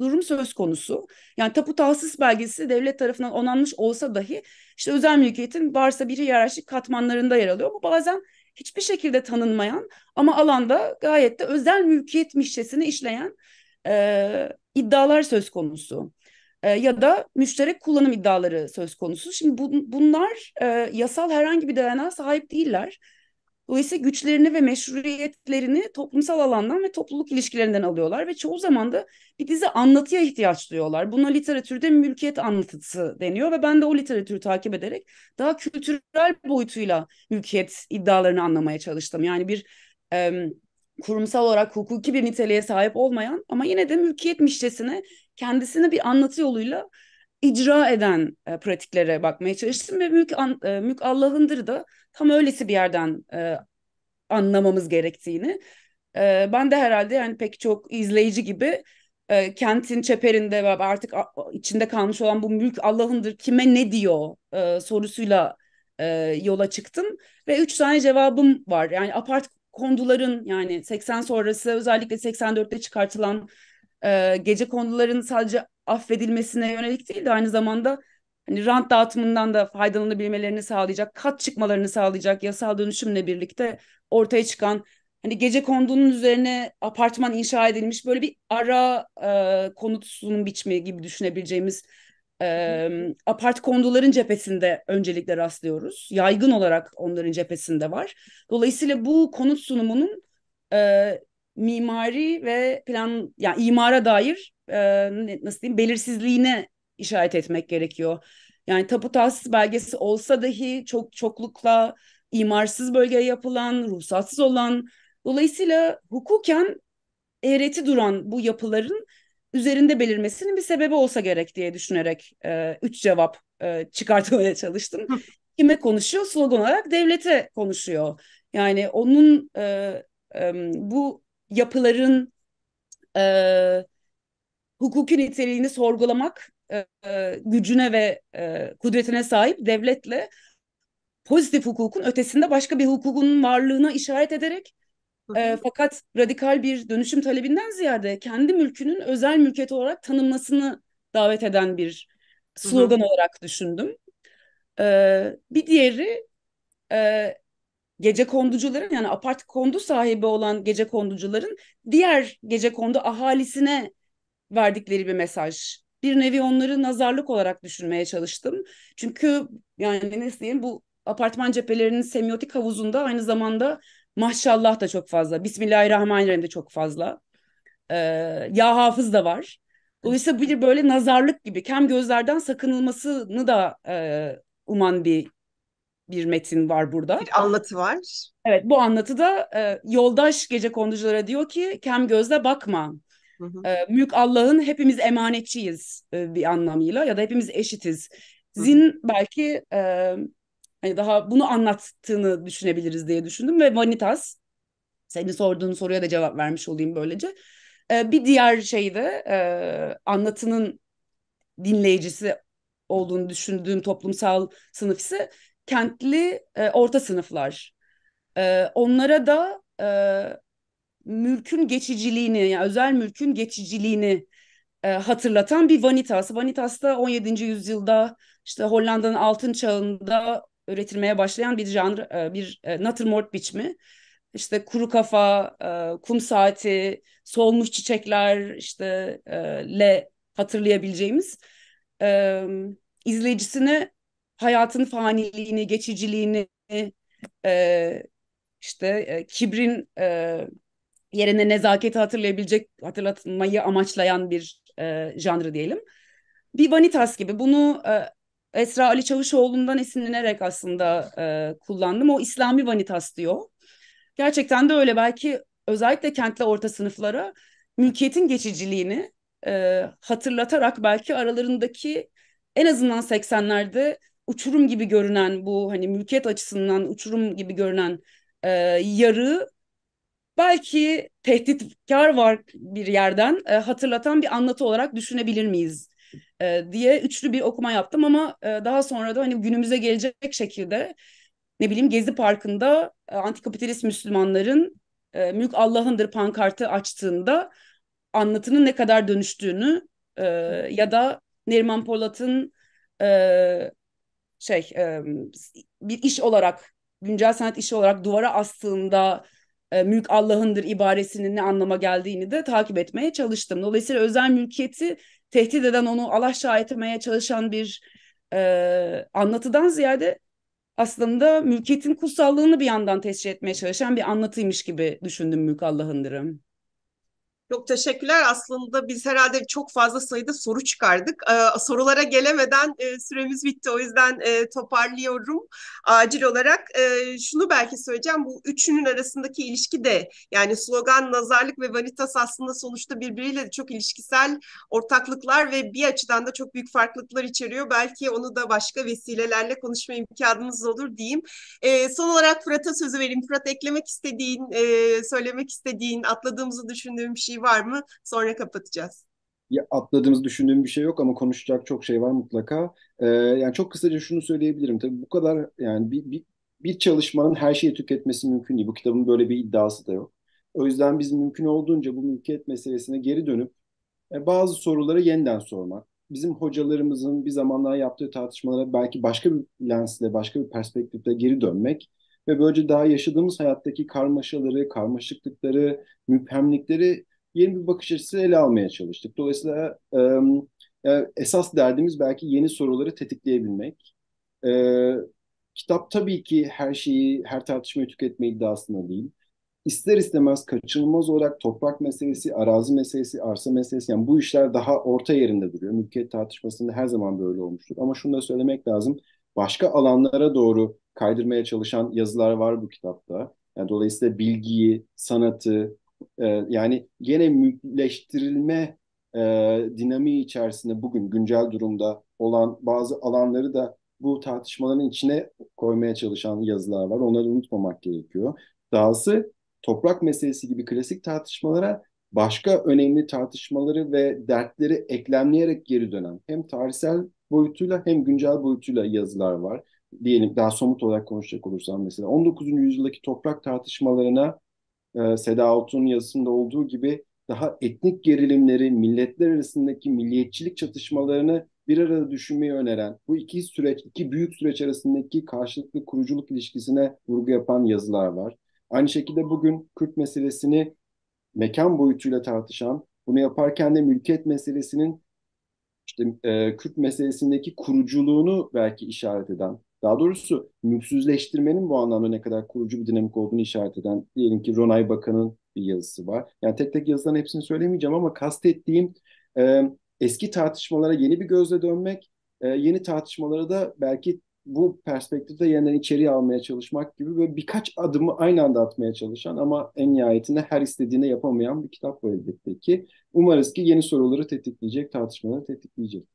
Speaker 3: durum söz konusu. Yani tapu tahsis belgesi devlet tarafından onanmış olsa dahi işte özel mülkiyetin varsa bir hiyerarşik katmanlarında yer alıyor. Bu bazen hiçbir şekilde tanınmayan ama alanda gayet de özel mülkiyet mişçesini işleyen e, iddialar söz konusu. E, ya da müşterek kullanım iddiaları söz konusu. Şimdi bu, bunlar e, yasal herhangi bir dayanağa sahip değiller. Dolayısıyla güçlerini ve meşruiyetlerini toplumsal alandan ve topluluk ilişkilerinden alıyorlar ve çoğu zaman da bir dizi anlatıya ihtiyaç duyuyorlar. Buna literatürde mülkiyet anlatısı deniyor ve ben de o literatürü takip ederek daha kültürel boyutuyla mülkiyet iddialarını anlamaya çalıştım. Yani bir e, kurumsal olarak hukuki bir niteliğe sahip olmayan ama yine de mülkiyet mülkiyetmişçesine kendisini bir anlatı yoluyla icra eden e, pratiklere bakmaya çalıştım ve mülk, an, e, mülk Allah'ındır da tam öylesi bir yerden e, anlamamız gerektiğini. E, ben de herhalde yani pek çok izleyici gibi e, kentin çeperinde ve artık içinde kalmış olan bu mülk Allah'ındır kime ne diyor e, sorusuyla e, yola çıktım ve üç tane cevabım var. Yani apart konduların yani 80 sonrası özellikle 84'te çıkartılan e, gece konduların sadece affedilmesine yönelik değil de aynı zamanda hani rant dağıtımından da faydalanabilmelerini sağlayacak, kat çıkmalarını sağlayacak yasal dönüşümle birlikte ortaya çıkan hani gece kondunun üzerine apartman inşa edilmiş böyle bir ara e, konut sunum biçimi gibi düşünebileceğimiz e, apart konduların cephesinde öncelikle rastlıyoruz. Yaygın olarak onların cephesinde var. Dolayısıyla bu konut sunumunun e, mimari ve plan yani imara dair e, nasıl diyeyim belirsizliğine işaret etmek gerekiyor. Yani tapu tahsis belgesi olsa dahi çok çoklukla imarsız bölgeye yapılan, ruhsatsız olan dolayısıyla hukuken eğreti duran bu yapıların üzerinde belirmesinin bir sebebi olsa gerek diye düşünerek e, üç cevap e, çıkartmaya çalıştım. Kime konuşuyor? Slogan olarak devlete konuşuyor. Yani onun e, e, bu yapıların e, hukuki niteliğini sorgulamak e, e, gücüne ve e, kudretine sahip devletle pozitif hukukun ötesinde başka bir hukukun varlığına işaret ederek e, fakat radikal bir dönüşüm talebinden ziyade kendi mülkünün özel mülkiyet olarak tanımlasını davet eden bir slogan Hı-hı. olarak düşündüm. E, bir diğeri e, gece konducuların yani apart kondu sahibi olan gece konducuların diğer gece kondu ahalisine verdikleri bir mesaj. Bir nevi onları nazarlık olarak düşünmeye çalıştım. Çünkü yani ne diyeyim bu apartman cephelerinin semiotik havuzunda aynı zamanda Maşallah da çok fazla. Bismillahirrahmanirrahim de çok fazla. Ee, ya hafız da var. Dolayısıyla bir böyle nazarlık gibi kem gözlerden sakınılmasını da e, uman bir bir metin var burada. Bir anlatı var. Evet bu anlatıda e, yoldaş gece konduculara diyor ki kem gözle bakma. Hı hı. E, mülk Allah'ın hepimiz emanetçiyiz e, bir anlamıyla ya da hepimiz eşitiz. Zin hı belki e, Hani daha bunu anlattığını düşünebiliriz diye düşündüm ve Vanitas senin sorduğun soruya da cevap vermiş olayım böylece. Ee, bir diğer şey de e, anlatının dinleyicisi olduğunu düşündüğüm toplumsal sınıf ise kentli e, orta sınıflar. E, onlara da e, mülkün geçiciliğini, yani özel mülkün geçiciliğini e, hatırlatan bir vanitas. Vanitas da 17. yüzyılda işte Hollanda'nın altın çağında öğretilmeye başlayan bir janr, e, bir e, natürmort biçimi. İşte kuru kafa, e, kum saati, solmuş çiçekler işte le hatırlayabileceğimiz izleyicisine hayatın faniliğini, geçiciliğini işte kibrin yerine nezaketi hatırlayabilecek, hatırlatmayı amaçlayan bir janrı diyelim bir vanitas gibi. Bunu e, Esra Ali Çavuşoğlu'ndan esinlenerek aslında e, kullandım. O İslami vanitas diyor. Gerçekten de öyle belki özellikle kentli orta sınıflara mülkiyetin geçiciliğini e, hatırlatarak belki aralarındaki en azından 80'lerde uçurum gibi görünen bu hani mülkiyet açısından uçurum gibi görünen e, yarığı belki tehditkar var bir yerden e, hatırlatan bir anlatı olarak düşünebilir miyiz e, diye üçlü bir okuma yaptım ama e, daha sonra da hani günümüze gelecek şekilde ne bileyim Gezi Parkı'nda e, antikapitalist Müslümanların e, mülk Allah'ındır pankartı açtığında anlatının ne kadar dönüştüğünü e, ya da Neriman Polat'ın e, şey e, bir iş olarak güncel sanat işi olarak duvara astığında e, mülk Allah'ındır ibaresinin ne anlama geldiğini de takip etmeye çalıştım. Dolayısıyla özel mülkiyeti tehdit eden onu alaşağı etmeye çalışan bir e, anlatıdan ziyade aslında mülkiyetin kutsallığını bir yandan tescil etmeye çalışan bir anlatıymış gibi düşündüm Mülk Allah'ındırım.
Speaker 1: Yok teşekkürler. Aslında biz herhalde çok fazla sayıda soru çıkardık. Ee, sorulara gelemeden e, süremiz bitti. O yüzden e, toparlıyorum acil olarak. E, şunu belki söyleyeceğim. Bu üçünün arasındaki ilişki de yani slogan, nazarlık ve vanitas aslında sonuçta birbiriyle çok ilişkisel ortaklıklar ve bir açıdan da çok büyük farklılıklar içeriyor. Belki onu da başka vesilelerle konuşma imkanımız olur diyeyim. E, son olarak Fırat'a sözü vereyim. Fırat eklemek istediğin, e, söylemek istediğin, atladığımızı düşündüğüm bir şey şey var mı? Sonra kapatacağız.
Speaker 2: Ya atladığımız düşündüğüm bir şey yok ama konuşacak çok şey var mutlaka. Ee, yani çok kısaca şunu söyleyebilirim. Tabii bu kadar yani bir, bir, bir çalışmanın her şeyi tüketmesi mümkün değil. Bu kitabın böyle bir iddiası da yok. O yüzden biz mümkün olduğunca bu mülkiyet meselesine geri dönüp e, bazı soruları yeniden sormak. Bizim hocalarımızın bir zamanlar yaptığı tartışmalara belki başka bir lensle, başka bir perspektifle geri dönmek ve böylece daha yaşadığımız hayattaki karmaşaları, karmaşıklıkları, müphemlikleri yeni bir bakış açısı ele almaya çalıştık. Dolayısıyla e, esas derdimiz belki yeni soruları tetikleyebilmek. E, kitap tabii ki her şeyi, her tartışmayı tüketme iddiasında değil. İster istemez kaçınılmaz olarak toprak meselesi, arazi meselesi, arsa meselesi yani bu işler daha orta yerinde duruyor. Mülkiyet tartışmasında her zaman böyle olmuştur. Ama şunu da söylemek lazım. Başka alanlara doğru kaydırmaya çalışan yazılar var bu kitapta. Yani dolayısıyla bilgiyi, sanatı, e, yani gene mülkleştirilme e, dinamiği içerisinde bugün güncel durumda olan bazı alanları da bu tartışmaların içine koymaya çalışan yazılar var. Onları unutmamak gerekiyor. Dahası toprak meselesi gibi klasik tartışmalara başka önemli tartışmaları ve dertleri eklemleyerek geri dönen hem tarihsel boyutuyla hem güncel boyutuyla yazılar var. Diyelim daha somut olarak konuşacak olursam mesela 19. yüzyıldaki toprak tartışmalarına ee, Seda Otun yazısında olduğu gibi daha etnik gerilimleri, milletler arasındaki milliyetçilik çatışmalarını bir arada düşünmeyi öneren, bu iki süreç, iki büyük süreç arasındaki karşılıklı kuruculuk ilişkisine vurgu yapan yazılar var. Aynı şekilde bugün Kürt meselesini mekan boyutuyla tartışan, bunu yaparken de mülkiyet meselesinin işte e, Kürt meselesindeki kuruculuğunu belki işaret eden, daha doğrusu mülksüzleştirmenin bu anlamda ne kadar kurucu bir dinamik olduğunu işaret eden diyelim ki Ronay Bakan'ın bir yazısı var. Yani tek tek yazıların hepsini söylemeyeceğim ama kastettiğim e, eski tartışmalara yeni bir gözle dönmek, e, yeni tartışmalara da belki bu perspektifte yeniden içeriye almaya çalışmak gibi böyle birkaç adımı aynı anda atmaya çalışan ama en nihayetinde her istediğini yapamayan bir kitap bu elbette ki. Umarız ki yeni soruları tetikleyecek, tartışmaları tetikleyecek.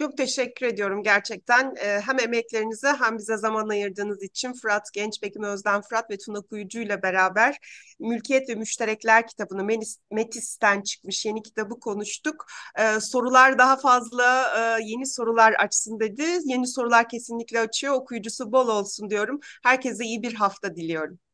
Speaker 1: Çok teşekkür ediyorum gerçekten. Ee, hem emeklerinize hem bize zaman ayırdığınız için Fırat genç Gençbekim Özden Fırat ve Tuna Kuyucu ile beraber Mülkiyet ve Müşterekler kitabını Metis'ten çıkmış yeni kitabı konuştuk. Ee, sorular daha fazla e, yeni sorular açsın dedi. Yeni sorular kesinlikle açıyor. Okuyucusu
Speaker 2: bol olsun diyorum. Herkese iyi bir hafta diliyorum.